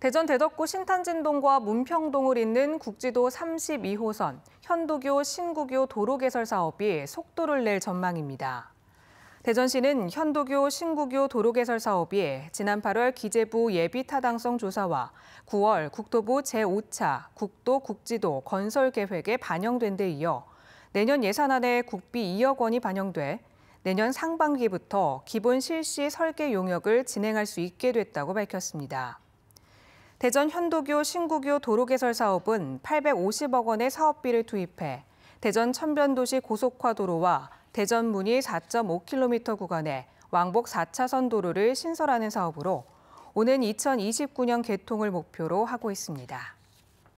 대전 대덕구 신탄진동과 문평동을 잇는 국지도 32호선 현도교 신구교 도로 개설 사업이 속도를 낼 전망입니다. 대전시는 현도교 신구교 도로 개설 사업이 지난 8월 기재부 예비 타당성 조사와 9월 국토부 제5차 국도 국지도 건설 계획에 반영된 데 이어 내년 예산안에 국비 2억 원이 반영돼 내년 상반기부터 기본 실시 설계 용역을 진행할 수 있게 됐다고 밝혔습니다. 대전 현도교 신구교 도로 개설 사업은 850억 원의 사업비를 투입해 대전 천변도시 고속화도로와 대전 문이 4.5km 구간에 왕복 4차선 도로를 신설하는 사업으로 오는 2029년 개통을 목표로 하고 있습니다.